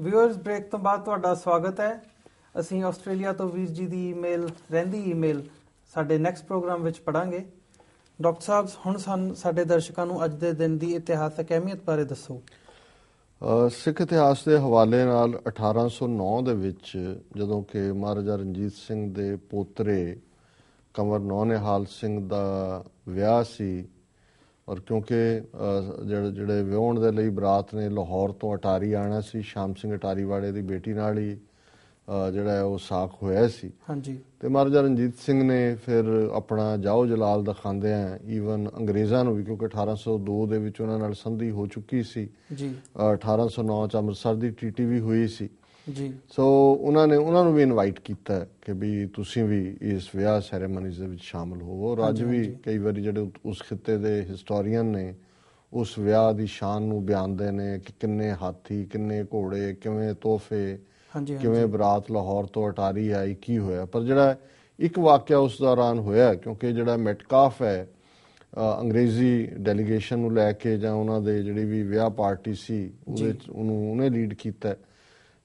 viewers break ਤੋਂ ਬਾਅਦ ਤੁਹਾਡਾ ਸਵਾਗਤ ਹੈ ਅਸੀਂ ਆਸਟ੍ਰੇਲੀਆ ਤੋਂ ਵੀਰ ਜੀ ਦੀ ਈਮੇਲ ਰਹਿੰਦੀ ਈਮੇਲ ਸਾਡੇ ਨੈਕਸਟ ਪ੍ਰੋਗਰਾਮ ਵਿੱਚ ਪੜਾਂਗੇ ਡਾਕਟਰ ਸਾਹਿਬ ਹੁਣ ਸਾਨੂੰ ਸਾਡੇ ਦਰਸ਼ਕਾਂ ਨੂੰ ਅੱਜ ਦੇ ਦਿਨ ਦੀ ਇਤਿਹਾਸਕ ਅਹਿਮੀਅਤ ਬਾਰੇ ਦੱਸੋ ਸਿੱਖ ਇਤਿਹਾਸ ਦੇ ਹਵਾਲੇ ਨਾਲ 1809 ਦੇ ਵਿੱਚ ਜਦੋਂ ਕਿ ਮਹਾਰਾਜਾ ਰਣਜੀਤ ਸਿੰਘ ਦੇ ਪੋਤਰੇ ਕਮਰ ਨੌਨੇ ਹਾਲ ਸਿੰਘ ਦਾ ਵਿਆਹ ਸੀ ਔਰ ਕਿਉਂਕਿ ਜਿਹੜੇ ਜਿਹੜੇ ਵਿਆਹਣ ਦੇ ਲਈ ਬਰਾਤ ਨੇ ਲਾਹੌਰ ਤੋਂ ਅਟਾਰੀ ਆਣਾ ਸੀ ਸ਼ਾਮ ਸਿੰਘ ਅਟਾਰੀ ਵਾਲੇ ਦੀ ਬੇਟੀ ਨਾਲ ਹੀ ਜਿਹੜਾ ਉਹ ਸਾਖ ਹੋਇਆ ਸੀ ਹਾਂਜੀ ਤੇ ਮਹਾਰਾਜਾ ਰਣਜੀਤ ਸਿੰਘ ਨੇ ਫਿਰ ਆਪਣਾ ਜਾਓ ਜਲਾਲ ਦਿਖਾਉਂਦੇ ਆ ਈਵਨ ਅੰਗਰੇਜ਼ਾਂ ਨੂੰ ਵੀ ਕਿਉਂਕਿ 1802 ਦੇ ਵਿੱਚ ਉਹਨਾਂ ਨਾਲ ਸੰਧੀ ਹੋ ਚੁੱਕੀ ਸੀ ਜੀ 1809 ਚ ਅੰਮ੍ਰਿਤਸਰ ਦੀ ਟ੍ਰੀਟੀ ਵੀ ਹੋਈ ਸੀ ਜੀ ਸੋ ਉਹਨਾਂ ਨੇ ਉਹਨਾਂ ਨੂੰ ਵੀ ਇਨਵਾਈਟ ਕੀਤਾ ਕਿ ਵੀ ਤੁਸੀਂ ਵੀ ਇਸ ਵਿਆਹ ਸੈਰੇਮਨੀਜ਼ ਦੇ ਵਿੱਚ ਸ਼ਾਮਲ ਹੋਵੋ ਔਰ ਅੱਜ ਵੀ ਕਈ ਵਾਰੀ ਜਿਹੜੇ ਉਸ ਖਿੱਤੇ ਦੇ ਹਿਸਟੋਰੀਅਨ ਨੇ ਉਸ ਵਿਆਹ ਦੀ ਸ਼ਾਨ ਨੂੰ ਬਿਆਨਦੇ ਨੇ ਕਿ ਕਿੰਨੇ ਹਾਥੀ ਕਿੰਨੇ ਘੋੜੇ ਕਿਵੇਂ ਤੋਹਫੇ ਕਿਵੇਂ ਬਰਾਤ ਲਾਹੌਰ ਤੋਂ ਅਟਾਰੀ ਆਈ ਕੀ ਹੋਇਆ ਪਰ ਜਿਹੜਾ ਇੱਕ ਵਾਕਿਆ ਉਸ ਦੌਰਾਨ ਹੋਇਆ ਕਿਉਂਕਿ ਜਿਹੜਾ ਮਟਕਾਫ ਹੈ ਅੰਗਰੇਜ਼ੀ ਡੈਲੀਗੇਸ਼ਨ ਨੂੰ ਲੈ ਕੇ ਜਾਂ ਉਹਨਾਂ ਦੇ ਜਿਹੜੀ ਵੀ ਵਿਆਹ ਪਾਰਟੀ ਸੀ ਉਹਦੇ ਉਹਨੂੰ ਉਹਨੇ ਲੀਡ ਕੀਤਾ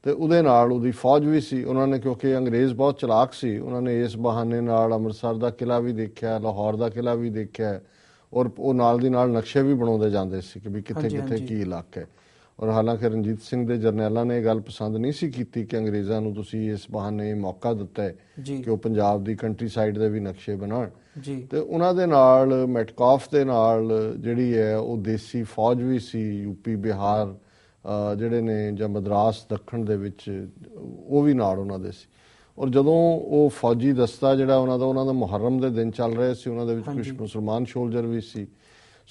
ਤੇ ਉਹਦੇ ਨਾਲ ਉਹਦੀ ਫੌਜ ਵੀ ਸੀ ਉਹਨਾਂ ਨੇ ਕਿਉਂਕਿ ਅੰਗਰੇਜ਼ ਬਹੁਤ ਚਲਾਕ ਸੀ ਉਹਨਾਂ ਨੇ ਇਸ ਬਹਾਨੇ ਨਾਲ ਅੰਮ੍ਰਿਤਸਰ ਦਾ ਕਿਲਾ ਵੀ ਦੇਖਿਆ ਲਾਹੌਰ ਦਾ ਕਿਲਾ ਵੀ ਦੇਖਿਆ ਔਰ ਉਹ ਨਾਲ ਦੀ ਨਾਲ ਨਕਸ਼ੇ ਵੀ ਬਣਾਉਂਦੇ ਜਾਂਦੇ ਸੀ ਕਿ ਵੀ ਕਿੱਥੇ ਕਿੱਥੇ ਕੀ ਇਲਾਕਾ ਹੈ ਔਰ ਹਾਲਾਂਕਿ ਰਣਜੀਤ ਸਿੰਘ ਦੇ ਜਰਨੈਲਾਂ ਨੇ ਇਹ ਗੱਲ ਪਸੰਦ ਨਹੀਂ ਸੀ ਕੀਤੀ ਕਿ ਅੰਗਰੇਜ਼ਾਂ ਨੂੰ ਤੁਸੀਂ ਇਸ ਬਹਾਨੇ ਮੌਕਾ ਦਿੱਤਾ ਹੈ ਕਿ ਉਹ ਪੰਜਾਬ ਦੀ ਕੰਟਰੀ ਸਾਈਡ ਦੇ ਵੀ ਨਕਸ਼ੇ ਬਣਾਉਣ ਤੇ ਉਹਨਾਂ ਦੇ ਨਾਲ ਮੈਟਕਾਫ ਦੇ ਨਾਲ ਜਿਹੜੀ ਹੈ ਉਹ ਦੇਸੀ ਫੌਜ ਵੀ ਸੀ ਯੂਪੀ ਬਿਹਾਰ ਜਿਹੜੇ ਨੇ ਜਾਂ ਮਦਰਾਸ ਦੱਖਣ ਦੇ ਵਿੱਚ ਉਹ ਵੀ ਨਾਲ ਉਹਨਾਂ ਦੇ ਸੀ ਔਰ ਜਦੋਂ ਉਹ ਫੌਜੀ ਦਸਤਾ ਜਿਹੜਾ ਉਹਨਾਂ ਦਾ ਉਹਨਾਂ ਦਾ ਮੁਹਰਮ ਦੇ ਦਿਨ ਚੱਲ ਰਹੇ ਸੀ ਉਹਨਾਂ ਦੇ ਵਿੱਚ ਕੁਝ ਮੁਸਲਮਾਨ ਸੋਲਜਰ ਵੀ ਸੀ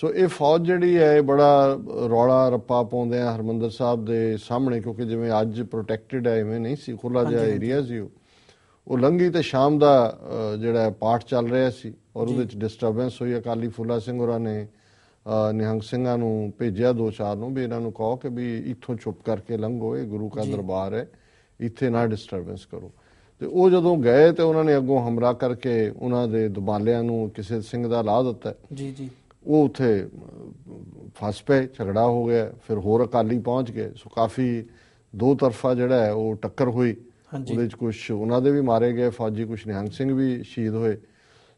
ਸੋ ਇਹ ਫੌਜ ਜਿਹੜੀ ਹੈ ਇਹ ਬੜਾ ਰੌਲਾ ਰੱਪਾ ਪਾਉਂਦੇ ਆ ਹਰਮੰਦਰ ਸਾਹਿਬ ਦੇ ਸਾਹਮਣੇ ਕਿਉਂਕਿ ਜਿਵੇਂ ਅੱਜ ਪ੍ਰੋਟੈਕਟਡ ਹੈ ਐਵੇਂ ਨਹੀਂ ਸੀ ਖੁੱਲਾ ਜਿਹਾ ਏਰੀਆ ਸੀ ਉਹ ਲੰਗੀ ਤੇ ਸ਼ਾਮ ਦਾ ਜਿਹੜਾ ਪਾਠ ਚੱਲ ਰਿਹਾ ਸੀ ਔਰ ਉਹਦੇ ਵਿੱਚ ਡਿਸਟਰਬੈਂਸ ਹੋਈ ਅਕਾਲੀ ਫੁੱਲਾ ਸਿੰਘ ਹੋਰਾਂ ਨੇ ਨਿਹੰਗ ਸਿੰਘਾਂ ਨੂੰ ਭੇਜਿਆ ਦੋ ਚਾਰ ਨੂੰ ਵੀ ਇਹਨਾਂ ਨੂੰ ਕਹੋ ਕਿ ਵੀ ਇੱਥੋਂ ਚੁੱਪ ਕਰਕੇ ਲੰਘੋ ਇਹ ਗੁਰੂ ਦਾ ਦਰਬਾਰ ਹੈ ਇੱਥੇ ਨਾ ਡਿਸਟਰਬੈਂਸ ਕਰੋ ਤੇ ਉਹ ਜਦੋਂ ਗਏ ਤੇ ਉਹਨਾਂ ਨੇ ਅੱਗੋਂ ਹਮਲਾ ਕਰਕੇ ਉਹਨਾਂ ਦੇ ਦੁਬਾਲਿਆਂ ਨੂੰ ਕਿਸੇ ਸਿੰਘ ਦਾ ਲਾ ਦਿੱਤਾ ਜੀ ਜੀ ਉਹ ਉਥੇ ਫਸ ਪਏ ਝਗੜਾ ਹੋ ਗਿਆ ਫਿਰ ਹੋਰ ਅਕਾਲੀ ਪਹੁੰਚ ਗਏ ਸੋ ਕਾਫੀ ਦੋ ਤਰਫਾ ਜਿਹੜਾ ਹੈ ਉਹ ਟੱਕਰ ਹੋਈ ਉਹਦੇ ਵਿੱਚ ਕੁਝ ਉਹਨਾਂ ਦੇ ਵੀ ਮਾਰੇ ਗਏ ਫੌਜੀ ਕੁਝ ਨਿਹੰਗ ਸਿੰਘ ਵੀ ਸ਼ਹੀਦ ਹੋਏ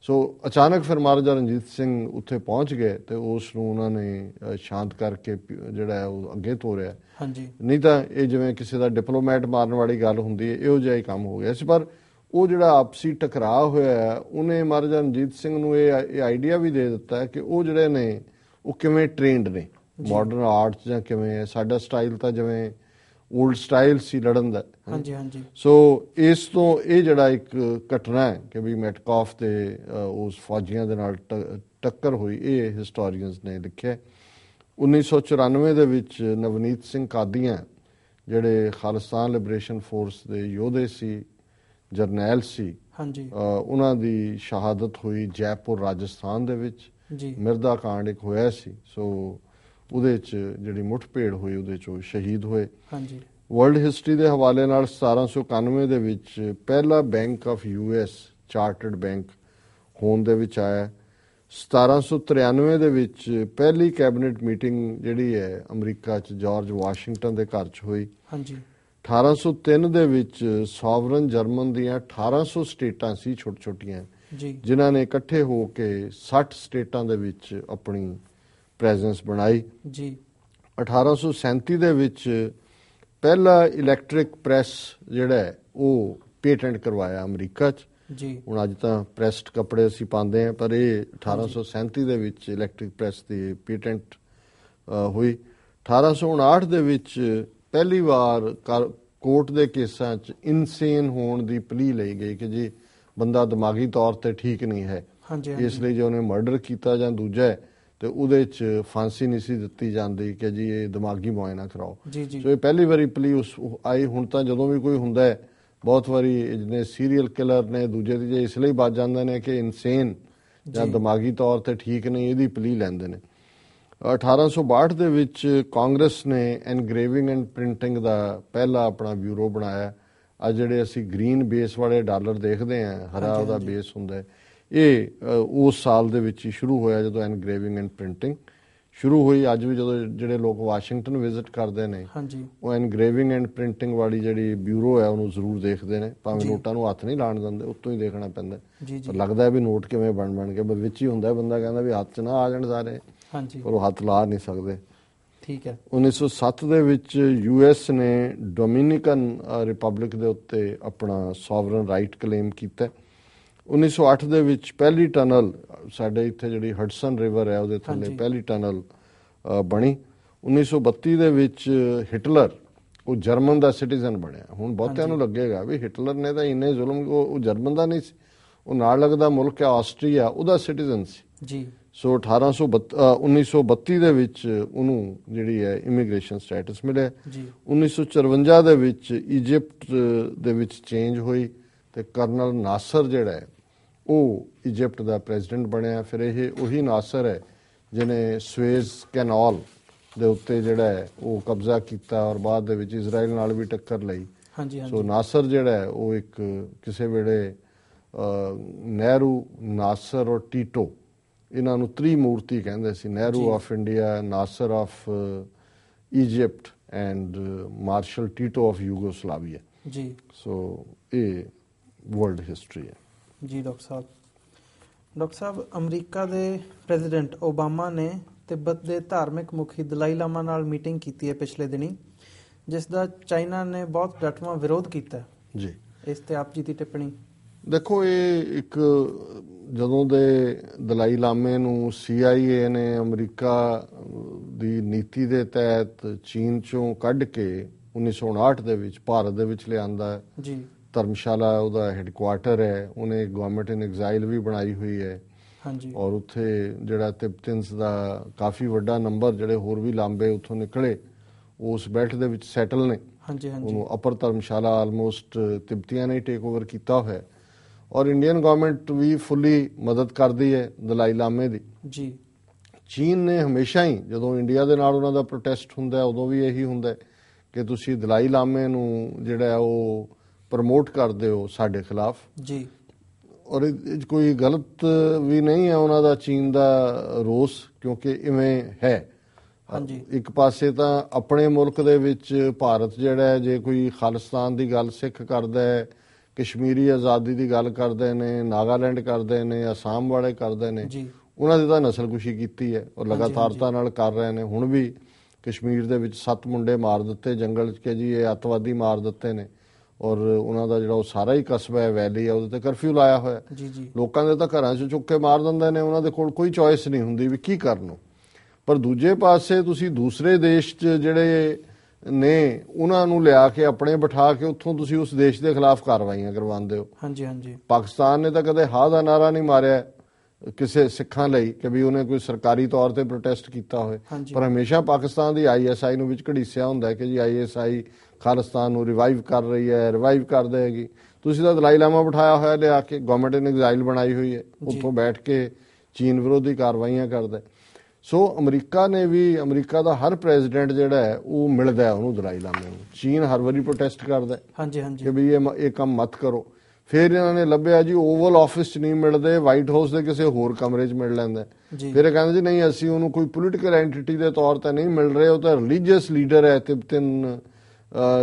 ਸੋ ਅਚਾਨਕ ਫਿਰ ਮਹਾਰਾਜਾ ਰਣਜੀਤ ਸਿੰਘ ਉੱਥੇ ਪਹੁੰਚ ਗਏ ਤੇ ਉਸ ਨੂੰ ਉਹਨਾਂ ਨੇ ਸ਼ਾਂਤ ਕਰਕੇ ਜਿਹੜਾ ਹੈ ਉਹ ਅੱਗੇ ਤੋਰਿਆ ਹਾਂਜੀ ਨਹੀਂ ਤਾਂ ਇਹ ਜਿਵੇਂ ਕਿਸੇ ਦਾ ਡਿਪਲੋਮੈਟ ਮਾਰਨ ਵਾਲੀ ਗੱਲ ਹੁੰਦੀ ਹੈ ਇਹੋ ਜਿਹਾ ਹੀ ਕੰਮ ਹੋ ਗਿਆ ਸੀ ਪਰ ਉਹ ਜਿਹੜਾ ਆਪਸੀ ਟਕਰਾਅ ਹੋਇਆ ਉਹਨੇ ਮਹਾਰਾਜਾ ਰਣਜੀਤ ਸਿੰਘ ਨੂੰ ਇਹ ਆਈਡੀਆ ਵੀ ਦੇ ਦਿੱਤਾ ਕਿ ਉਹ ਜਿਹੜੇ ਨੇ ਉਹ ਕਿਵੇਂ ਟ੍ਰੇਨਡ ਨੇ ਮਾਡਰਨ ਆਰਟਸ ਜਾਂ ਕਿਵੇਂ ਸਾਡਾ ਸਟਾਈਲ ਤਾਂ ਜਿਵੇਂ 올ਡ ਸਟਾਈਲ ਸੀ ਲੜਨ ਦਾ ਹਾਂਜੀ ਹਾਂਜੀ ਸੋ ਇਸ ਤੋਂ ਇਹ ਜਿਹੜਾ ਇੱਕ ਘਟਨਾ ਹੈ ਕਿ ਵੀ ਮੈਟਕਾਫ ਤੇ ਉਸ ਫੌਜੀਆਂ ਦੇ ਨਾਲ ਟੱਕਰ ਹੋਈ ਇਹ ਹਿਸਟੋਰੀਅਨਸ ਨੇ ਲਿਖਿਆ 1994 ਦੇ ਵਿੱਚ ਨਵਨੀਤ ਸਿੰਘ ਕਾਦੀਆਂ ਜਿਹੜੇ ਖਾਲਸਾ ਲਿਬਰੇਸ਼ਨ ਫੋਰਸ ਦੇ ਯੋਧੇ ਸੀ ਜਰਨੈਲ ਸੀ ਹਾਂਜੀ ਉਹਨਾਂ ਦੀ ਸ਼ਹਾਦਤ ਹੋਈ ਜੈਪੁਰ ਰਾਜਸਥਾਨ ਦੇ ਵਿੱਚ ਜੀ ਮਿਰਦਾ ਕਾਂਡ ਇੱਕ ਹੋਇਆ ਸੀ ਸੋ ਉਹਦੇ 'ਚ ਜਿਹੜੀ ਭੇੜ ਹੋਈ ਉਹਦੇ 'ਚ ਸ਼ਹੀਦ ਹੋਏ ਹਾਂਜੀ ਵਰਲਡ ਹਿਸਟਰੀ ਦੇ ਹਵਾਲੇ ਨਾਲ 1791 ਦੇ ਵਿੱਚ ਪਹਿਲਾ bank of U S chartered bank ਹੋਣ ਦੇ ਵਿੱਚ ਆਇਆ 1793 ਦੇ ਵਿੱਚ ਪਹਿਲੀ ਕੈਬਨਿਟ ਮੀਟਿੰਗ ਜਿਹੜੀ ਹੈ ਅਮਰੀਕਾ 'ਚ ਜਾਰਜ ਵਾਸ਼ਿੰਗਟਨ ਦੇ ਘਰ 'ਚ ਹੋਈ ਹਾਂਜੀ 1803 ਦੇ ਵਿੱਚ ਸੋਵਰਨ ਜਰਮਨ ਦੀਆਂ 1800 ਸਟੇਟਾਂ ਸੀ ਛੋਟ ਛੋਟੀਆਂ ਜੀ ਜਿਨ੍ਹਾਂ ਨੇ ਇਕੱਠੇ ਹੋ ਕੇ 60 ਸਟੇਟਾਂ ਦੇ ਵਿੱਚ ਆਪਣੀ ਪ੍ਰੈਜ਼ੈਂਸ ਬਣਾਈ ਜੀ 1837 ਦੇ ਵਿੱਚ ਪਹਿਲਾ ਇਲੈਕਟ੍ਰਿਕ ਪ੍ਰੈਸ ਜਿਹੜਾ ਉਹ ਪੇਟੈਂਟ ਕਰਵਾਇਆ ਅਮਰੀਕਾ 'ਚ ਜੀ ਹੁਣ ਅੱਜ ਤਾਂ ਪ੍ਰੈਸਡ ਕੱਪੜੇ ਅਸੀਂ ਪਾਉਂਦੇ ਆ ਪਰ ਇਹ 1837 ਦੇ ਵਿੱਚ ਇਲੈਕਟ੍ਰਿਕ ਪ੍ਰੈਸ ਦੀ ਪੇਟੈਂਟ ਹੋਈ 1859 ਦੇ ਵਿੱਚ ਪਹਿਲੀ ਵਾਰ ਕੋਰਟ ਦੇ ਕੇਸਾਂ 'ਚ ਇਨਸੇਨ ਹੋਣ ਦੀ ਪਲੀ ਲਈ ਗਈ ਕਿ ਜੀ ਬੰਦਾ ਦਿਮਾਗੀ ਤੌਰ ਤੇ ਠੀਕ ਨਹੀਂ ਹੈ ਇਸ ਲਈ ਜੇ ਉਹਨੇ ਮਰਡਰ ਕੀਤਾ ਜਾਂ ਦੂਜਾ ਹੈ ਤੇ ਉਹਦੇ ਚ ਫਾਂਸੀ ਨਹੀਂ ਸੀ ਦਿੱਤੀ ਜਾਂਦੀ ਕਿ ਜੀ ਇਹ ਦਿਮਾਗੀ ਮੌਇਨਾ ਕਰਾਓ ਸੋ ਇਹ ਪਹਿਲੀ ਵਾਰੀ ਪਲੀ ਉਸ ਆਈ ਹੁਣ ਤਾਂ ਜਦੋਂ ਵੀ ਕੋਈ ਹੁੰਦਾ ਹੈ ਬਹੁਤ ਵਾਰੀ ਜਿਹਨੇ ਸੀਰੀਅਲ ਕਿਲਰ ਨੇ ਦੂਜੇ ਦੀ ਇਸ ਲਈ ਬਾਤ ਜਾਂਦੇ ਨੇ ਕਿ ਇਨਸੇਨ ਜਾਂ ਦਿਮਾਗੀ ਤੌਰ ਤੇ ਠੀਕ ਨਹੀਂ ਇਹਦੀ ਪਲੀ ਲੈਂਦੇ ਨੇ 1862 ਦੇ ਵਿੱਚ ਕਾਂਗਰਸ ਨੇ ਐਨਗ੍ਰੇਵਿੰਗ ਐਂਡ ਪ੍ਰਿੰਟਿੰਗ ਦਾ ਪਹਿਲਾ ਆਪਣਾ ਬਿਊਰੋ ਬਣਾਇਆ ਆ ਜਿਹੜੇ ਅਸੀਂ ਗ੍ਰੀਨ ਬੇਸ ਵਾਲੇ ਡਾਲਰ ਦੇਖਦੇ ਆ ਹਰਾ ਉਹਦਾ ਬੇਸ ਹੁੰਦਾ ਹੈ ਇਹ ਉਸ ਸਾਲ ਦੇ ਵਿੱਚ ਸ਼ੁਰੂ ਹੋਇਆ ਜਦੋਂ ਐਨਗ੍ਰੇਵਿੰਗ ਐਂਡ ਪ੍ਰਿੰਟਿੰਗ ਸ਼ੁਰੂ ਹੋਈ ਅੱਜ ਵੀ ਜਦੋਂ ਜਿਹੜੇ ਲੋਕ ਵਾਸ਼ਿੰਗਟਨ ਵਿਜ਼ਿਟ ਕਰਦੇ ਨੇ ਹਾਂਜੀ ਉਹ ਐਨਗ੍ਰੇਵਿੰਗ ਐਂਡ ਪ੍ਰਿੰਟਿੰਗ ਵਾਲੀ ਜਿਹੜੀ ਬਿਊਰੋ ਹੈ ਉਹਨੂੰ ਜ਼ਰੂਰ ਦੇਖਦੇ ਨੇ ਭਾਵੇਂ ਨੋਟਾਂ ਨੂੰ ਹੱਥ ਨਹੀਂ ਲਾਣ ਦਿੰਦੇ ਉੱਤੋਂ ਹੀ ਦੇਖਣਾ ਪੈਂਦਾ ਪਰ ਲੱਗਦਾ ਵੀ ਨੋਟ ਕਿਵੇਂ ਬਣ ਬਣ ਕੇ ਵਿੱਚ ਹੀ ਹੁੰਦਾ ਬੰਦਾ ਕਹਿੰਦਾ ਵੀ ਹੱਥ 'ਚ ਨਾ ਆ ਜਾਣ ਸਾਰੇ ਹਾਂਜੀ ਪਰ ਉਹ ਹੱਥ ਲਾ ਨਹੀਂ ਸਕਦੇ ਠੀਕ ਹੈ 1907 ਦੇ ਵਿੱਚ ਯੂ ਐਸ ਨੇ ਡੋਮਿਨਿਕਨ ਰਿਪਬਲਿਕ ਦੇ ਉੱਤੇ ਆਪਣਾ ਸੋਵਰਨ ਰਾਈਟ ਕਲੇਮ ਕੀਤਾ 1908 ਦੇ ਵਿੱਚ ਪਹਿਲੀ ਟਨਲ ਸਾਡੇ ਇੱਥੇ ਜਿਹੜੀ ਹਡਸਨ ਰਿਵਰ ਹੈ ਉਹਦੇ ਥੱਲੇ ਪਹਿਲੀ ਟਨਲ ਬਣੀ 1932 ਦੇ ਵਿੱਚ ਹਿਟਲਰ ਉਹ ਜਰਮਨ ਦਾ ਸਿਟੀਜ਼ਨ ਬਣਿਆ ਹੁਣ ਬਹੁਤਿਆਂ ਨੂੰ ਲੱਗੇਗਾ ਵੀ ਹਿਟਲਰ ਨੇ ਤਾਂ ਇੰਨੇ ਜ਼ੁਲਮ ਉਹ ਜਰਮਨ ਦਾ ਨਹੀਂ ਸੀ ਉਹ ਨਾਲ ਲੱਗਦਾ ਮੁਲਕ ਹੈ ਆਸਟਰੀਆ ਉਹਦਾ ਸਿਟੀਜ਼ਨ ਸੀ ਜੀ ਸੋ 1832 1932 ਦੇ ਵਿੱਚ ਉਹਨੂੰ ਜਿਹੜੀ ਹੈ ਇਮੀਗ੍ਰੇਸ਼ਨ ਸਟੇਟਸ ਮਿਲਿਆ ਜੀ 1954 ਦੇ ਵਿੱਚ ਇਜੀਪਟ ਦੇ ਵਿੱਚ ਚੇਂਜ ਹੋਈ ਤੇ ਕਰਨਲ ਨਾਸਰ ਜਿਹੜਾ ਹੈ ਉਹ ਇਜੀਪਟ ਦਾ ਪ੍ਰੈਜ਼ੀਡੈਂਟ ਬਣਿਆ ਫਿਰ ਇਹ ਉਹੀ ਨਾਸਰ ਹੈ ਜਿਨੇ ਸਵੇਜ਼ ਕੈਨਾਲ ਦੇ ਉੱਤੇ ਜਿਹੜਾ ਉਹ ਕਬਜ਼ਾ ਕੀਤਾ ਔਰ ਬਾਅਦ ਦੇ ਵਿੱਚ ਇਜ਼ਰਾਈਲ ਨਾਲ ਵੀ ਟੱਕਰ ਲਈ ਹਾਂਜੀ ਹਾਂਜੀ ਸੋ ਨਾਸਰ ਜਿਹੜਾ ਉਹ ਇੱਕ ਕਿਸੇ ਵੇਲੇ ਨਹਿਰੂ ਨਾਸਰ ਔਰ ਟੀਟੋ ਇਹਨਾਂ ਨੂੰ ਤ੍ਰੀ ਮੂਰਤੀ ਕਹਿੰਦੇ ਸੀ Nehru of India Nasser of Egypt and Marshal Tito of Yugoslavia ਜੀ ਸੋ ਇਹ ਵਰਲਡ ਹਿਸਟਰੀ ਹੈ ਜੀ ਡਾਕਟਰ ਸਾਹਿਬ ਡਾਕਟਰ ਸਾਹਿਬ ਅਮਰੀਕਾ ਦੇ ਪ੍ਰੈਜ਼ੀਡੈਂਟ ਓਬਾਮਾ ਨੇ ਤਿੱਬਤ ਦੇ ਧਾਰਮਿਕ ਮੁਖੀ ਦਲਾਈ ਲਾਮਾ ਨਾਲ ਮੀਟਿੰਗ ਕੀਤੀ ਹੈ ਪਿਛਲੇ ਦਿਨੀ ਜਿਸ ਦਾ ਚਾਈਨਾ ਨੇ ਬਹੁਤ ਡਟਵਾ ਵਿਰੋਧ ਕੀਤਾ ਜੀ ਇਸ ਤੇ ਆਪ ਜੀ ਦੀ ਟਿੱਪਣੀ ਦੇਖੋ ਇਹ ਇੱਕ ਜਦੋਂ ਦੇ ਦਲਾਈ ਲਾਮੇ ਨੂੰ ਸੀਆਈਏ ਨੇ ਅਮਰੀਕਾ ਦੀ ਨੀਤੀ ਦੇ ਤਹਿਤ ਚੀਨ ਚੋਂ ਕੱਢ ਕੇ 1959 ਦੇ ਵਿੱਚ ਭਾਰਤ ਦੇ ਵਿੱਚ ਲਿਆਂਦਾ ਜੀ ਧਰਮਸ਼ਾਲਾ ਉਹਦਾ ਹੈੱਡਕੁਆਰਟਰ ਹੈ ਉਹਨੇ ਗਵਰਨਮੈਂਟ ਇਨ ਐਗਜ਼ਾਈਲ ਵੀ ਬਣਾਈ ਹੋਈ ਹੈ ਹਾਂਜੀ ਔਰ ਉੱਥੇ ਜਿਹੜਾ ਤਿਪਤਿੰਸ ਦਾ ਕਾਫੀ ਵੱਡਾ ਨੰਬਰ ਜਿਹੜੇ ਹੋਰ ਵੀ ਲਾਂਬੇ ਉੱਥੋਂ ਨਿਕਲੇ ਉਸ ਬੈਲਟ ਦੇ ਵਿੱਚ ਸੈਟਲ ਨੇ ਹਾਂਜੀ ਹਾਂਜੀ ਉਹਨੂੰ ਅਪਰ ਧਰਮਸ਼ਾਲਾ ਆਲਮੋਸਟ ਤਿਪਤੀਆਂ ਨੇ ਟੇਕ ਓਵਰ ਕੀਤਾ ਹੋਇਆ ਔਰ ਇੰਡੀਅਨ ਗਵਰਨਮੈਂਟ ਵੀ ਫੁੱਲੀ ਮਦਦ ਕਰਦੀ ਹੈ ਦਲਾਈ ਲਾਮੇ ਦੀ ਜੀ ਚੀਨ ਨੇ ਹਮੇਸ਼ਾ ਹੀ ਜਦੋਂ ਇੰਡੀਆ ਦੇ ਨਾਲ ਉਹਨਾਂ ਦਾ ਪ੍ਰੋਟੈਸਟ ਹੁੰਦਾ ਉਦੋਂ ਵੀ ਇਹੀ ਹੁੰਦਾ ਕਿ ਤੁਸੀਂ ਦਲਾਈ ਲਾਮੇ ਨੂੰ ਜਿਹੜਾ ਉਹ ਪ੍ਰਮੋਟ ਕਰਦੇ ਹੋ ਸਾਡੇ ਖਿਲਾਫ ਜੀ ਔਰ ਇਹ ਕੋਈ ਗਲਤ ਵੀ ਨਹੀਂ ਹੈ ਉਹਨਾਂ ਦਾ ਚੀਨ ਦਾ ਰੋਸ ਕਿਉਂਕਿ ਇਵੇਂ ਹੈ ਹਾਂਜੀ ਇੱਕ ਪਾਸੇ ਤਾਂ ਆਪਣੇ ਮੁਲਕ ਦੇ ਵਿੱਚ ਭਾਰਤ ਜਿਹੜਾ ਹੈ ਜੇ ਕੋਈ ਖਾਲਿਸਤਾਨ ਦੀ ਗੱਲ ਸਿੱਖ ਕਰਦਾ ਹੈ ਕਸ਼ਮੀਰੀ ਆਜ਼ਾਦੀ ਦੀ ਗੱਲ ਕਰਦੇ ਨੇ ਨਾਗਾਲੈਂਡ ਕਰਦੇ ਨੇ ਅਸਾਮ ਵਾਲੇ ਕਰਦੇ ਨੇ ਜੀ ਉਹਨਾਂ ਦੀ ਤਾਂ ਨਸਲਕੁਸ਼ੀ ਕੀਤੀ ਹੈ ਔਰ ਲਗਾਤਾਰਤਾ ਨਾਲ ਕਰ ਰਹੇ ਨੇ ਹੁਣ ਵੀ ਕਸ਼ਮੀਰ ਦੇ ਵਿੱਚ ਸੱਤ ਮੁੰਡੇ ਮਾਰ ਦਿੱਤੇ ਜੰਗਲ 'ਚ ਕਿ ਜੀ ਇਹ ਅਤਵਾਦੀ ਮਾਰ ਦਿੱਤੇ ਨੇ ਔਰ ਉਹਨਾਂ ਦਾ ਜਿਹੜਾ ਉਹ ਸਾਰਾ ਹੀ ਕਸਬਾ ਹੈ ਵੈਲੀ ਹੈ ਉਹਦੇ ਤੇ ਕਰਫਿਊ ਲਾਇਆ ਹੋਇਆ ਹੈ ਜੀ ਜੀ ਲੋਕਾਂ ਦੇ ਤਾਂ ਘਰਾਂ 'ਚ ਚੁੱਕ ਕੇ ਮਾਰ ਦਿੰਦੇ ਨੇ ਉਹਨਾਂ ਦੇ ਕੋਲ ਕੋਈ ਚੋਇਸ ਨਹੀਂ ਹੁੰਦੀ ਵੀ ਕੀ ਕਰਨ ਨੂੰ ਪਰ ਦੂਜੇ ਪਾਸੇ ਤੁਸੀਂ ਦੂਸਰੇ ਦੇਸ਼ 'ਚ ਜਿਹੜੇ ਨੇ ਉਹਨਾਂ ਨੂੰ ਲਿਆ ਕੇ ਆਪਣੇ ਬਿਠਾ ਕੇ ਉੱਥੋਂ ਤੁਸੀਂ ਉਸ ਦੇਸ਼ ਦੇ ਖਿਲਾਫ ਕਾਰਵਾਈਆਂ ਕਰਵਾਉਂਦੇ ਹੋ ਹਾਂਜੀ ਹਾਂਜੀ ਪਾਕਿਸਤਾਨ ਨੇ ਤਾਂ ਕਦੇ ਹਾ ਦਾ ਨਾਰਾ ਨਹੀਂ ਮਾਰਿਆ ਕਿਸੇ ਸਿੱਖਾਂ ਲਈ ਕਿ ਵੀ ਉਹਨੇ ਕੋਈ ਸਰਕਾਰੀ ਤੌਰ ਤੇ ਪ੍ਰੋਟੈਸਟ ਕੀਤਾ ਹੋਵੇ ਪਰ ਹਮੇਸ਼ਾ ਪਾਕਿਸਤਾਨ ਦੀ ਆਈਐਸਆਈ ਨੂੰ ਵਿੱਚ ਘੜੀਸਿਆ ਹੁੰਦਾ ਹੈ ਕਿ ਜੀ ਆਈਐਸਆਈ ਖਾਲਿਸਤਾਨ ਨੂੰ ਰਿਵਾਈਵ ਕਰ ਰਹੀ ਹੈ ਰਿਵਾਈਵ ਕਰ ਦੇਗੀ ਤੁਸੀਂ ਤਾਂ ਦਲਾਈ ਲਾਮਾ ਬਿਠਾਇਆ ਹੋਇਆ ਲਿਆ ਕੇ ਗਵਰਨਮੈਂਟ ਨੇ ਐਗਜ਼ਾਈਲ ਬਣਾਈ ਹੋਈ ਹੈ ਉੱਥੋਂ ਬੈਠ ਕੇ ਚੀਨ ਵਿਰੋਧੀ ਕਾਰਵਾਈਆਂ ਕਰਦਾ ਸੋ ਅਮਰੀਕਾ ਨੇ ਵੀ ਅਮਰੀਕਾ ਦਾ ਹਰ ਪ੍ਰੈਜ਼ੀਡੈਂਟ ਜਿਹੜਾ ਹੈ ਉਹ ਮਿਲਦਾ ਹੈ ਉਹਨੂੰ ਦਲਾਈ ਲਾਮੇ ਨੂੰ ਚੀਨ ਹਰ ਵਾਰੀ ਪ੍ਰੋਟੈਸਟ ਕਰਦਾ ਹੈ ਹਾਂਜੀ ਹਾਂਜੀ ਕਿ ਵੀ ਇਹ ਇਹ ਕੰਮ ਮਤ ਕਰੋ ਫਿਰ ਇਹਨਾਂ ਨੇ ਲੱਭਿਆ ਜੀ ਓਵਲ ਆਫਿਸ 'ਚ ਨਹੀਂ ਮਿਲਦੇ ਵਾਈਟ ਹਾਊਸ ਦੇ ਕਿਸੇ ਹੋਰ ਕਮਰੇ 'ਚ ਮਿਲ ਲੈਂਦੇ ਫਿਰ ਇਹ ਕਹਿੰਦੇ ਜੀ ਨਹੀਂ ਅਸੀਂ ਉਹਨੂੰ ਕੋਈ ਪੋਲੀਟੀਕਲ ਐਂਟੀਟੀ ਦੇ ਤੌਰ ਤੇ ਨਹੀਂ ਮਿਲ ਰਹੇ ਉਹ ਤਾਂ ਰਿਲੀਜੀਅਸ ਲੀਡਰ ਹੈ ਤੇ ਤਿੰਨ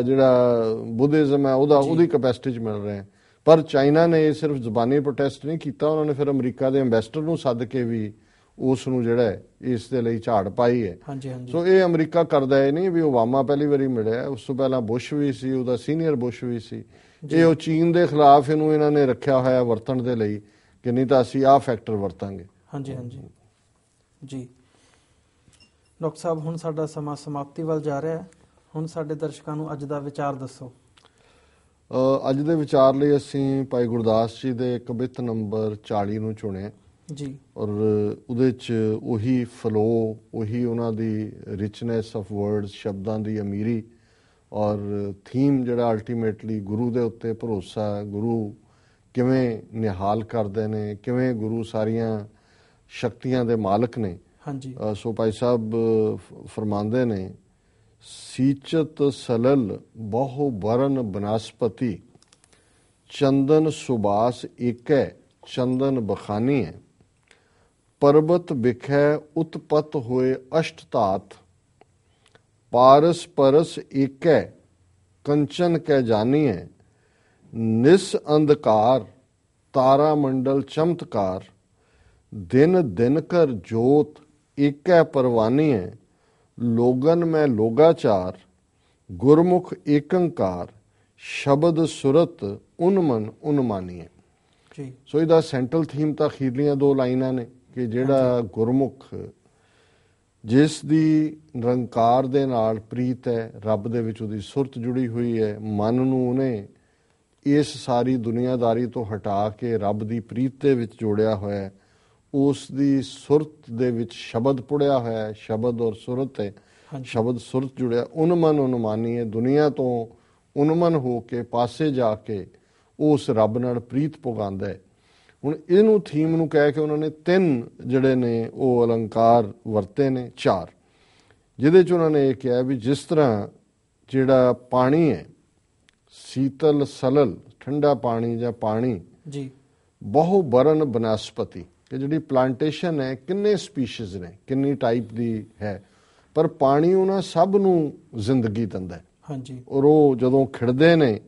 ਜਿਹੜਾ ਬੁੱਧਿਜ਼ਮ ਹੈ ਉਹਦਾ ਉਹਦੀ ਕਪੈਸਿਟੀ 'ਚ ਮਿਲ ਰਹੇ ਪਰ ਚਾਈਨਾ ਨੇ ਇਹ ਸਿਰਫ ਜ਼ੁਬਾਨੀ ਪ੍ਰੋਟੈਸਟ ਨਹੀਂ ਕੀਤਾ ਉਹਨਾਂ ਨੇ ਫਿਰ ਅਮਰੀਕਾ ਦੇ ਐਮਬੈਸਡਰ ਨੂੰ ਸੱਦ ਕੇ ਵੀ ਉਸ ਨੂੰ ਜਿਹੜਾ ਇਸ ਦੇ ਲਈ ਝਾੜ ਪਾਈ ਹੈ ਹਾਂਜੀ ਹਾਂਜੀ ਸੋ ਇਹ ਅਮਰੀਕਾ ਕਰਦਾ ਇਹ ਨਹੀਂ ਵੀ ਓਬਾਮਾ ਪਹਿਲੀ ਵਾਰੀ ਮਿਲਿਆ ਉਸ ਤੋਂ ਪਹਿਲਾਂ ਬੁਸ਼ ਵੀ ਸੀ ਉਹਦਾ ਸੀਨੀਅਰ ਬੁਸ਼ ਵੀ ਸੀ ਜੇ ਉਹ ਚੀਨ ਦੇ ਖਿਲਾਫ ਇਹਨੂੰ ਇਹਨਾਂ ਨੇ ਰੱਖਿਆ ਹੋਇਆ ਵਰਤਣ ਦੇ ਲਈ ਕਿ ਨਹੀਂ ਤਾਂ ਅਸੀਂ ਆਹ ਫੈਕਟਰ ਵਰਤਾਂਗੇ ਹਾਂਜੀ ਹਾਂਜੀ ਜੀ ਡਾਕਟਰ ਸਾਹਿਬ ਹੁਣ ਸਾਡਾ ਸਮਾਂ ਸਮਾਪਤੀ ਵੱਲ ਜਾ ਰਿਹਾ ਹੈ ਹੁਣ ਸਾਡੇ ਦਰਸ਼ਕਾਂ ਨੂੰ ਅੱਜ ਦਾ ਵਿਚਾਰ ਦੱਸੋ ਅੱਜ ਦੇ ਵਿਚਾਰ ਲਈ ਅਸੀਂ ਭਾਈ ਗੁਰਦਾਸ ਜੀ ਦੇ ਕਵਿਤ ਨੰਬਰ 40 ਨੂੰ ਚੁਣਿਆ ਜੀ ਔਰ ਉਹਦੇ ਚ ਉਹੀ ਫਲੋ ਉਹੀ ਉਹਨਾਂ ਦੀ ਰਿਚਨੈਸ ਆਫ ਵਰਡਸ ਸ਼ਬਦਾਂ ਦੀ ਅਮੀਰੀ ਔਰ ਥੀਮ ਜਿਹੜਾ ਅਲਟੀਮੇਟਲੀ ਗੁਰੂ ਦੇ ਉੱਤੇ ਭਰੋਸਾ ਗੁਰੂ ਕਿਵੇਂ ਨਿਹਾਲ ਕਰਦੇ ਨੇ ਕਿਵੇਂ ਗੁਰੂ ਸਾਰੀਆਂ ਸ਼ਕਤੀਆਂ ਦੇ ਮਾਲਕ ਨੇ ਹਾਂਜੀ ਸੋ ਭਾਈ ਸਾਹਿਬ ਫਰਮਾਉਂਦੇ ਨੇ ਸੀਚਤ ਸਲਲ ਬਹੁ ਬਰਨ ਬਨਸਪਤੀ ਚੰਦਨ ਸੁਬਾਸ ਇਕੈ ਚੰਦਨ ਬਖਾਨੀ ਹੈ ਪਰਬਤ ਵਿਖੇ ਉਤਪਤ ਹੋਏ ਅਸ਼ਟ ਧਾਤ ਪਾਰਸ ਪਰਸ ਏਕੈ ਕੰਚਨ ਕੈ ਜਾਣੀਐ ਨਿਸ ਅੰਧਕਾਰ ਤਾਰਾ ਮੰਡਲ ਚਮਤਕਾਰ ਦਿਨ ਦਿਨ ਕਰ ਜੋਤ ਏਕੈ ਪਰਵਾਨੀਐ ਲੋਗਨ ਮੈਂ ਲੋਗਾਚਾਰ ਗੁਰਮੁਖ ਏਕੰਕਾਰ ਸ਼ਬਦ ਸੁਰਤ ਉਨਮਨ ਉਨਮਾਨੀਏ ਜੀ ਸੋ ਇਹਦਾ ਸੈਂਟਰਲ ਥੀਮ ਤਾਂ ਖੀਰਲੀਆਂ ਦੋ ਲਾਈਨਾਂ ਨੇ ਕਿ ਜਿਹੜਾ ਗੁਰਮੁਖ ਜਿਸ ਦੀ ਨਿਰੰਕਾਰ ਦੇ ਨਾਲ ਪ੍ਰੀਤ ਹੈ ਰੱਬ ਦੇ ਵਿੱਚ ਉਹਦੀ ਸੁਰਤ ਜੁੜੀ ਹੋਈ ਹੈ ਮਨ ਨੂੰ ਉਹਨੇ ਇਸ ਸਾਰੀ ਦੁਨੀਆਦਾਰੀ ਤੋਂ ਹਟਾ ਕੇ ਰੱਬ ਦੀ ਪ੍ਰੀਤ ਦੇ ਵਿੱਚ ਜੋੜਿਆ ਹੋਇਆ ਉਸ ਦੀ ਸੁਰਤ ਦੇ ਵਿੱਚ ਸ਼ਬਦ ਪੜਿਆ ਹੋਇਆ ਹੈ ਸ਼ਬਦ ਔਰ ਸੁਰਤ ਹੈ ਸ਼ਬਦ ਸੁਰਤ ਜੁੜਿਆ ਉਹਨ ਉਨਮਨ ਉਨਮਾਨੀ ਹੈ ਦੁਨੀਆ ਤੋਂ ਉਨਮਨ ਹੋ ਕੇ ਪਾਸੇ ਜਾ ਕੇ ਉਸ ਰੱਬ ਨਾਲ ਪ੍ਰੀਤ ਪੁਗਾਉਂਦਾ ਹੈ ਹੁਣ ਇਹਨੂੰ ਥੀਮ ਨੂੰ ਕਹਿ ਕੇ ਉਹਨਾਂ ਨੇ ਤਿੰਨ ਜਿਹੜੇ ਨੇ ਉਹ ਅਲੰਕਾਰ ਵਰਤੇ ਨੇ ਚਾਰ ਜਿਹਦੇ ਚ ਉਹਨਾਂ ਨੇ ਇਹ ਕਿਹਾ ਵੀ ਜਿਸ ਤਰ੍ਹਾਂ ਜਿਹੜਾ ਪਾਣੀ ਹੈ ਸੀਤਲ ਸਲਲ ਠੰਡਾ ਪਾਣੀ ਜਾਂ ਪਾਣੀ ਜੀ ਬਹੁ ਬਰਨ ਬਨਸਪਤੀ ਕਿ ਜਿਹੜੀ ਪਲਾਂਟੇਸ਼ਨ ਹੈ ਕਿੰਨੇ ਸਪੀਸੀਜ਼ ਨੇ ਕਿੰਨੀ ਟਾਈਪ ਦੀ ਹੈ ਪਰ ਪਾਣੀ ਉਹਨਾਂ ਸਭ ਨੂੰ ਜ਼ਿੰਦਗੀ ਦਿੰਦਾ ਹੈ ਹਾਂਜੀ ਔਰ ਉਹ ਜਦੋਂ ਖਿੜਦੇ ਨੇ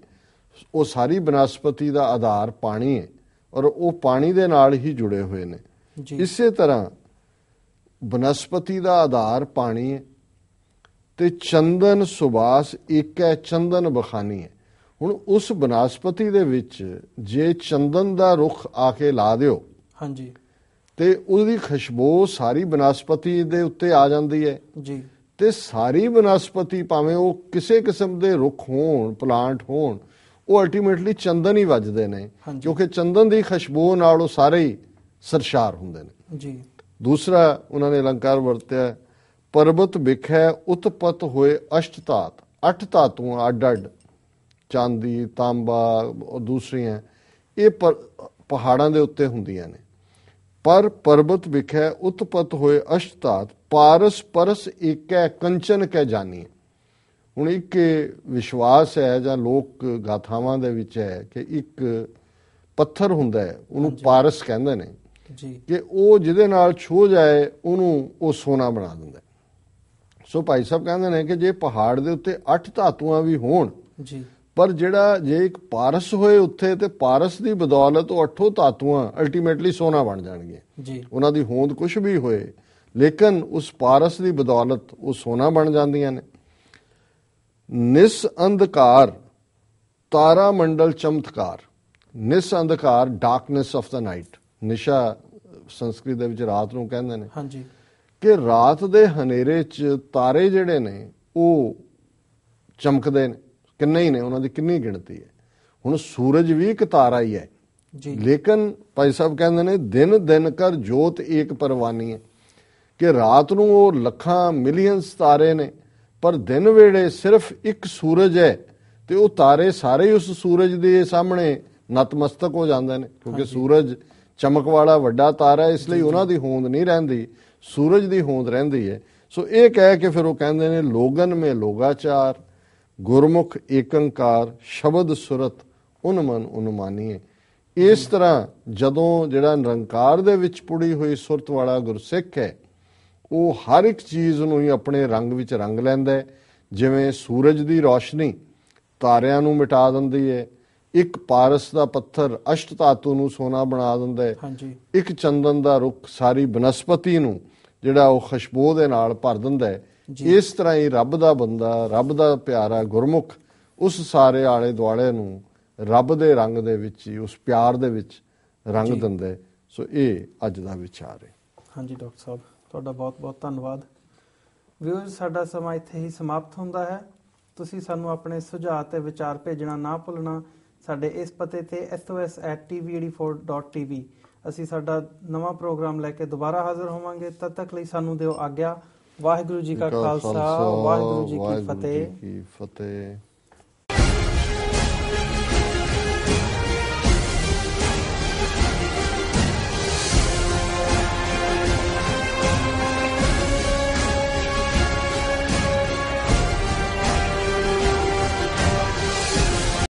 ਉਹ ਸਾਰੀ ਬਨਸਪਤੀ ਦਾ ਆਧਾਰ ਪਾਣੀ ਹੈ ਔਰ ਉਹ ਪਾਣੀ ਦੇ ਨਾਲ ਹੀ ਜੁੜੇ ਹੋਏ ਨੇ ਇਸੇ ਤਰ੍ਹਾਂ ਬਨਸਪਤੀ ਦਾ ਆਧਾਰ ਪਾਣੀ ਹੈ ਤੇ ਚੰਦਨ ਸੁਬਾਸ ਇੱਕ ਹੈ ਚੰਦਨ ਬਖਾਨੀ ਹੈ ਹੁਣ ਉਸ ਬਨਸਪਤੀ ਦੇ ਵਿੱਚ ਜੇ ਚੰਦਨ ਦਾ ਰੁੱਖ ਆ ਕੇ ਲਾ ਦਿਓ ਹਾਂਜੀ ਤੇ ਉਹਦੀ ਖੁਸ਼ਬੂ ਸਾਰੀ ਬਨਸਪਤੀ ਦੇ ਉੱਤੇ ਆ ਜਾਂਦੀ ਹੈ ਜੀ ਤੇ ਸਾਰੀ ਬਨਸਪਤੀ ਭਾਵੇਂ ਉਹ ਕਿਸੇ ਕਿਸਮ ਦੇ ਰੁੱਖ ਹੋਣ ਪਲਾਂਟ ਹੋਣ ਉਹ ਅਲਟੀਮੇਟਲੀ ਚੰਦਨ ਹੀ ਵੱਜਦੇ ਨੇ ਕਿਉਂਕਿ ਚੰਦਨ ਦੀ ਖੁਸ਼ਬੂ ਨਾਲ ਉਹ ਸਾਰੇ ਹੀ ਸਰਸ਼ਾਰ ਹੁੰਦੇ ਨੇ ਜੀ ਦੂਸਰਾ ਉਹਨਾਂ ਨੇ ਅਲੰਕਾਰ ਵਰਤਿਆ ਪਰਬਤ ਵਿਖੇ ਉਤਪਤ ਹੋਏ ਅਸ਼ਟ ਧਾਤ ਅੱਠ ਧਾਤੂਆਂ ਅੱਡ ਅੱਡ ਚਾਂਦੀ ਤਾਂਬਾ ਉਹ ਦੂਸਰੀਆਂ ਇਹ ਪਹਾੜਾਂ ਦੇ ਉੱਤੇ ਹੁੰਦੀਆਂ ਨੇ ਪਰ ਪਰਬਤ ਵਿਖੇ ਉਤਪਤ ਹੋਏ ਅਸ਼ਟ ਧਾਤ ਪਾਰਸ ਪਰਸ ਇਕੈ ਕੰਚਨ ਕੈ ਹੈ ਹੁਣ ਇੱਕ ਵਿਸ਼ਵਾਸ ਹੈ ਜਾਂ ਲੋਕ ਗਾਥਾਵਾਂ ਦੇ ਵਿੱਚ ਹੈ ਕਿ ਇੱਕ ਪੱਥਰ ਹੁੰਦਾ ਹੈ ਉਹਨੂੰ ਪਾਰਸ ਕਹਿੰਦੇ ਨੇ ਜੀ ਕਿ ਉਹ ਜਿਹਦੇ ਨਾਲ ਛੋ ਜਾਏ ਉਹਨੂੰ ਉਹ ਸੋਨਾ ਬਣਾ ਦਿੰਦਾ ਸੋ ਭਾਈ ਸਾਹਿਬ ਕਹਿੰਦੇ ਨੇ ਕਿ ਜੇ ਪਹਾੜ ਦੇ ਉੱਤੇ ਅੱਠ ਧਾਤੂਆਂ ਵੀ ਹੋਣ ਜੀ ਪਰ ਜਿਹੜਾ ਜੇ ਇੱਕ ਪਾਰਸ ਹੋਏ ਉੱਥੇ ਤੇ ਪਾਰਸ ਦੀ ਬਦੌਲਤ ਉਹ ਅੱਠੋਂ ਧਾਤੂਆਂ ਅਲਟੀਮੇਟਲੀ ਸੋਨਾ ਬਣ ਜਾਣਗੇ ਜੀ ਉਹਨਾਂ ਦੀ ਹੋਂਦ ਕੁਝ ਵੀ ਹੋਏ ਲੇਕਿਨ ਉਸ ਪਾਰਸ ਦੀ ਬਦੌਲਤ ਉਹ ਸੋਨਾ ਬਣ ਜਾਂਦੀਆਂ ਨੇ ਨਿਸ ਅੰਧਕਾਰ ਤਾਰਾ ਮੰਡਲ ਚਮਤਕਾਰ ਨਿਸ ਅੰਧਕਾਰ ਡਾਰਕਨੈਸ ਆਫ ਦਾ ਨਾਈਟ ਨਿਸ਼ਾ ਸੰਸਕ੍ਰਿਤ ਦੇ ਵਿੱਚ ਰਾਤ ਨੂੰ ਕਹਿੰਦੇ ਨੇ ਹਾਂਜੀ ਕਿ ਰਾਤ ਦੇ ਹਨੇਰੇ 'ਚ ਤਾਰੇ ਜਿਹੜੇ ਨੇ ਉਹ ਚਮਕਦੇ ਨੇ ਕਿੰਨੇ ਹੀ ਨੇ ਉਹਨਾਂ ਦੀ ਕਿੰਨੀ ਗਿਣਤੀ ਹੈ ਹੁਣ ਸੂਰਜ ਵੀ ਇੱਕ ਤਾਰਾ ਹੀ ਹੈ ਜੀ ਲੇਕਿਨ ਭਾਈ ਸਾਹਿਬ ਕਹਿੰਦੇ ਨੇ ਦਿਨ ਦਿਨ ਕਰ ਜੋਤ ਇੱਕ ਪਰਵਾਨੀ ਹੈ ਕਿ ਰਾਤ ਨੂੰ ਉਹ ਲੱਖਾਂ ਮਿਲੀਅਨ ਤਾਰੇ ਨੇ ਪਰ ਦਿਨ ਵੇਲੇ ਸਿਰਫ ਇੱਕ ਸੂਰਜ ਹੈ ਤੇ ਉਹ ਤਾਰੇ ਸਾਰੇ ਉਸ ਸੂਰਜ ਦੇ ਸਾਹਮਣੇ ਨਤਮਸਤਕ ਹੋ ਜਾਂਦੇ ਨੇ ਕਿਉਂਕਿ ਸੂਰਜ ਚਮਕ ਵਾਲਾ ਵੱਡਾ ਤਾਰਾ ਹੈ ਇਸ ਲਈ ਉਹਨਾਂ ਦੀ ਹੋਂਦ ਨਹੀਂ ਰਹਿੰਦੀ ਸੂਰਜ ਦੀ ਹੋਂਦ ਰਹਿੰਦੀ ਹੈ ਸੋ ਇਹ ਕਹਿ ਕੇ ਫਿਰ ਉਹ ਕਹਿੰਦੇ ਨੇ ਲੋਗਨ ਮੇ ਲੋਗਾਚਾਰ ਗੁਰਮੁਖ ਏਕੰਕਾਰ ਸ਼ਬਦ ਸੁਰਤ ਉਨਮਨ ਉਨਮਾਨੀਏ ਇਸ ਤਰ੍ਹਾਂ ਜਦੋਂ ਜਿਹੜਾ ਨਿਰੰਕਾਰ ਦੇ ਵਿੱਚ ਪੁੜੀ ਹੋਈ ਸੁਰਤ ਵਾਲਾ ਗੁਰਸਿੱਖ ਹੈ ਉਹ ਹਰ ਇੱਕ ਚੀਜ਼ ਨੂੰ ਹੀ ਆਪਣੇ ਰੰਗ ਵਿੱਚ ਰੰਗ ਲੈਂਦਾ ਹੈ ਜਿਵੇਂ ਸੂਰਜ ਦੀ ਰੋਸ਼ਨੀ ਤਾਰਿਆਂ ਨੂੰ ਮਿਟਾ ਦਿੰਦੀ ਹੈ ਇੱਕ ਪਾਰਸ ਦਾ ਪੱਥਰ ਅਸ਼ਟ ਧਾਤੂ ਨੂੰ ਸੋਨਾ ਬਣਾ ਦਿੰਦਾ ਹੈ ਹਾਂਜੀ ਇੱਕ ਚੰਦਨ ਦਾ ਰੁੱਖ ਸਾਰੀ ਬਨਸਪਤੀ ਨੂੰ ਜਿਹੜਾ ਉਹ ਖੁਸ਼ਬੂ ਦੇ ਨਾਲ ਭਰ ਦਿੰਦਾ ਹੈ ਇਸ ਤਰ੍ਹਾਂ ਹੀ ਰੱਬ ਦਾ ਬੰਦਾ ਰੱਬ ਦਾ ਪਿਆਰਾ ਗੁਰਮੁਖ ਉਸ ਸਾਰੇ ਆਲੇ ਦੁਆਲੇ ਨੂੰ ਰੱਬ ਦੇ ਰੰਗ ਦੇ ਵਿੱਚ ਹੀ ਉਸ ਪਿਆਰ ਦੇ ਵਿੱਚ ਰੰਗ ਦਿੰਦਾ ਸੋ ਇਹ ਅੱਜ ਦਾ ਵਿਚਾਰ ਹੈ ਹਾਂਜੀ ਡਾਕਟਰ ਸਾਹਿਬ ਤੁਹਾਡਾ ਬਹੁਤ-ਬਹੁਤ ਧੰਨਵਾਦ ਵਿਊਜ਼ ਸਾਡਾ ਸਮਾਂ ਇੱਥੇ ਹੀ ਸਮਾਪਤ ਹੁੰਦਾ ਹੈ ਤੁਸੀਂ ਸਾਨੂੰ ਆਪਣੇ ਸੁਝਾਅ ਤੇ ਵਿਚਾਰ ਭੇਜਣਾ ਨਾ ਭੁੱਲਣਾ ਸਾਡੇ ਇਸ ਪਤੇ ਤੇ sos@tv84.tv ਅਸੀਂ ਸਾਡਾ ਨਵਾਂ ਪ੍ਰੋਗਰਾਮ ਲੈ ਕੇ ਦੁਬਾਰਾ ਹਾਜ਼ਰ ਹੋਵਾਂਗੇ ਤਦ ਤੱਕ ਲਈ ਸਾਨੂੰ ਦਿਓ ਆਗਿਆ ਵਾਹਿਗੁਰੂ ਜੀ ਕਾ ਖਾਲਸਾ ਵਾਹਿਗੁਰੂ ਜੀ ਕੀ ਫਤਿਹ